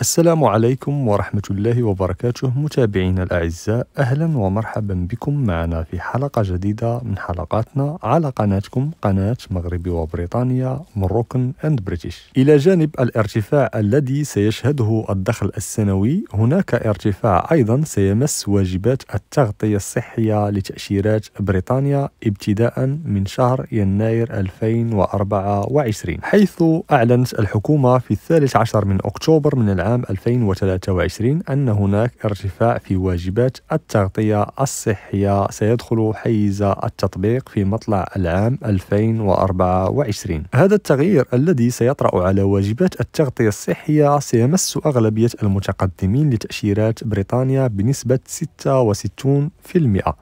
السلام عليكم ورحمة الله وبركاته متابعينا الأعزاء أهلا ومرحبا بكم معنا في حلقة جديدة من حلقاتنا على قناتكم قناة مغربي وبريطانيا مروكن أند بريتش إلى جانب الارتفاع الذي سيشهده الدخل السنوي هناك ارتفاع أيضا سيمس واجبات التغطية الصحية لتأشيرات بريطانيا ابتداء من شهر يناير 2024 حيث أعلنت الحكومة في الثالث عشر من أكتوبر من العام عام 2023 أن هناك ارتفاع في واجبات التغطية الصحية سيدخل حيز التطبيق في مطلع العام 2024 هذا التغيير الذي سيطرأ على واجبات التغطية الصحية سيمس أغلبية المتقدمين لتأشيرات بريطانيا بنسبة 66%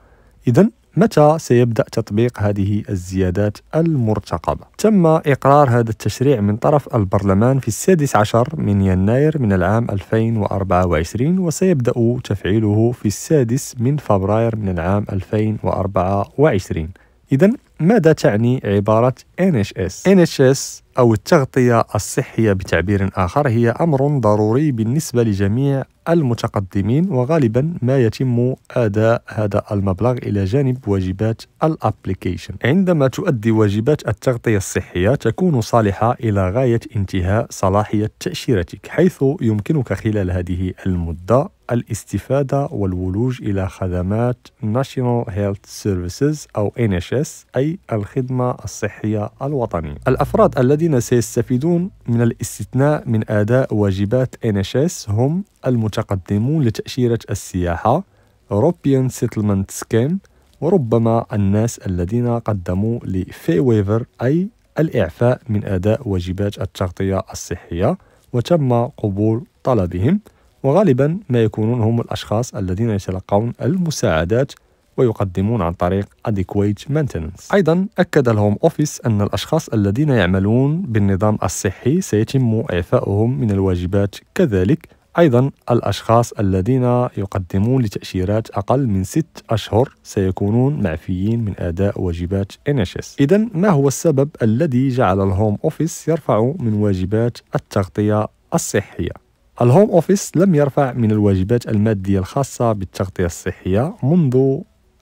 إذا متى سيبدأ تطبيق هذه الزيادات المرتقبة؟ تم إقرار هذا التشريع من طرف البرلمان في السادس عشر من يناير من العام 2024 وسيبدأ تفعيله في السادس من فبراير من العام 2024 إذا ماذا تعني عبارة NHS؟ NHS أو التغطية الصحية بتعبير آخر هي أمر ضروري بالنسبة لجميع المتقدمين وغالبا ما يتم أداء هذا المبلغ إلى جانب واجبات الأبليكيشن عندما تؤدي واجبات التغطية الصحية تكون صالحة إلى غاية انتهاء صلاحية تأشيرتك حيث يمكنك خلال هذه المدة الاستفادة والولوج إلى خدمات National Health Services أو NHS أي الخدمة الصحية الوطنية الأفراد الذين سيستفيدون من الاستثناء من أداء واجبات NHS هم المتقدمون لتأشيرة السياحة European Settlement Scheme وربما الناس الذين قدموا لفي ويفر أي الإعفاء من أداء واجبات التغطية الصحية وتم قبول طلبهم وغالبا ما يكونون هم الأشخاص الذين يتلقون المساعدات ويقدمون عن طريق adequate maintenance أيضا أكد الهوم أوفيس أن الأشخاص الذين يعملون بالنظام الصحي سيتم إعفاؤهم من الواجبات كذلك أيضا الأشخاص الذين يقدمون لتأشيرات أقل من ست أشهر سيكونون معفيين من أداء واجبات NHS إذا ما هو السبب الذي جعل الهوم أوفيس يرفع من واجبات التغطية الصحية؟ الهوم أوفيس لم يرفع من الواجبات المادية الخاصة بالتغطية الصحية منذ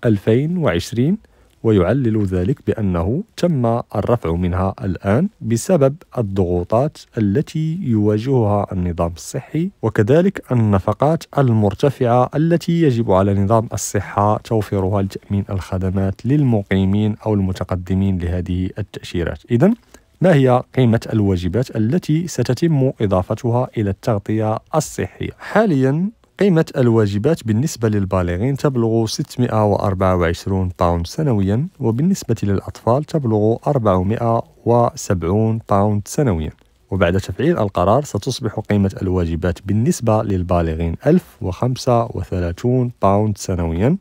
2020 ويعلل ذلك بأنه تم الرفع منها الآن بسبب الضغوطات التي يواجهها النظام الصحي وكذلك النفقات المرتفعة التي يجب على نظام الصحة توفيرها لتأمين الخدمات للمقيمين أو المتقدمين لهذه التأشيرات إذا ما هي قيمة الواجبات التي ستتم إضافتها إلى التغطية الصحية؟ حاليا قيمة الواجبات بالنسبة للبالغين تبلغ 624 باوند سنويا وبالنسبة للأطفال تبلغ 470 باوند سنويا وبعد تفعيل القرار ستصبح قيمة الواجبات بالنسبة للبالغين 1035 باوند سنويا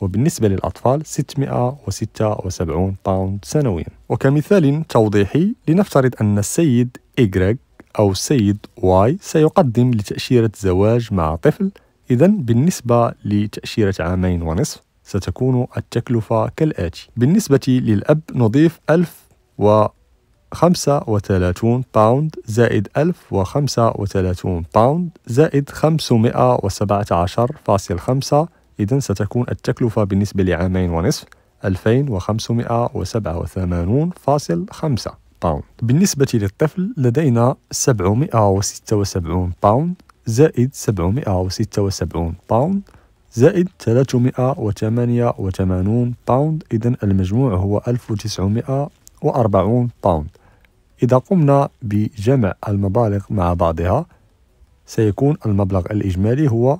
وبالنسبة للأطفال 676 باوند سنويا وكمثال توضيحي لنفترض أن السيد إيغريغ أو السيد واي سيقدم لتأشيرة زواج مع طفل إذا بالنسبة لتأشيرة عامين ونصف ستكون التكلفة كالآتي بالنسبة للأب نضيف 1035 باوند زائد 1035 باوند زائد 517.5 إذا ستكون التكلفة بالنسبة لعامين ونصف 2587.5 باوند بالنسبة للطفل لدينا 776 باوند زائد 776 باوند زائد 388 باوند إذا المجموع هو 1940 باوند إذا قمنا بجمع المبالغ مع بعضها سيكون المبلغ الإجمالي هو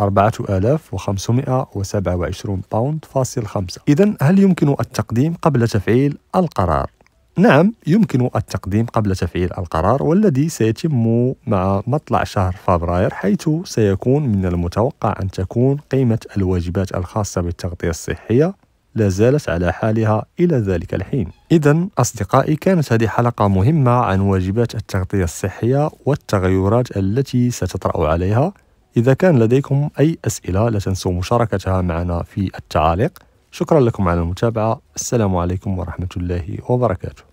4527 باوند فاصل 5 إذا هل يمكن التقديم قبل تفعيل القرار؟ نعم يمكن التقديم قبل تفعيل القرار والذي سيتم مع مطلع شهر فبراير حيث سيكون من المتوقع أن تكون قيمة الواجبات الخاصة بالتغطية الصحية لا زالت على حالها إلى ذلك الحين إذا أصدقائي كانت هذه حلقة مهمة عن واجبات التغطية الصحية والتغيرات التي ستطرأ عليها إذا كان لديكم أي أسئلة لا تنسوا مشاركتها معنا في التعاليق شكرا لكم على المتابعة السلام عليكم ورحمة الله وبركاته